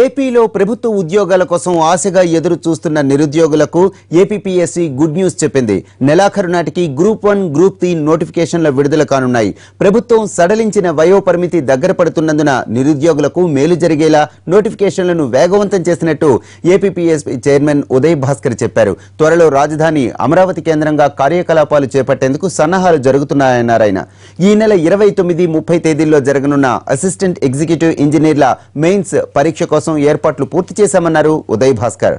ఏపీలో ప్రభుత్వ ఉద్యోగాల కోసం ఆశగా ఎదురు చూస్తున్న నిరుద్యోగులకు ఏపీఎస్సీ గుడ్ న్యూస్ చెప్పింది నెలాఖరు నాటికి గ్రూప్ వన్ గ్రూప్ త్రీ నోటిఫికేషన్ల విడుదల కానున్నాయి ప్రభుత్వం సడలించిన వయోపరిమితి దగ్గర పడుతున్నందున నిరుద్యోగులకు మేలు జరిగేలా నోటిఫికేషన్లను వేగవంతం చేసినట్టు ఏపీపీఎస్సీ చైర్మన్ ఉదయ్ భాస్కర్ చెప్పారు త్వరలో రాజధాని అమరావతి కేంద్రంగా కార్యకలాపాలు చేపట్టేందుకు సన్నాహాలు జరుగుతున్నాయన్నారు ఆయన ఈ నెల ఇరవై తొమ్మిది ముప్పై తేదీల్లో జరగనున్న అసిస్టెంట్ ఎగ్జిక్యూటివ్ ఇంజనీర్ల మెయిన్స్ పరీక్ష కోసం కోసం ఏర్పాట్లు పూర్తి చేశామన్నారు ఉదయ్ భాస్కర్